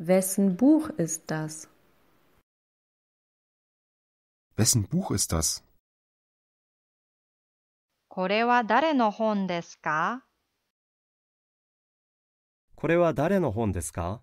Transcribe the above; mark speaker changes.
Speaker 1: Wessen Buch ist das?
Speaker 2: Wessen Buch ist das?
Speaker 3: これは誰の本ですか
Speaker 2: これは誰の本ですか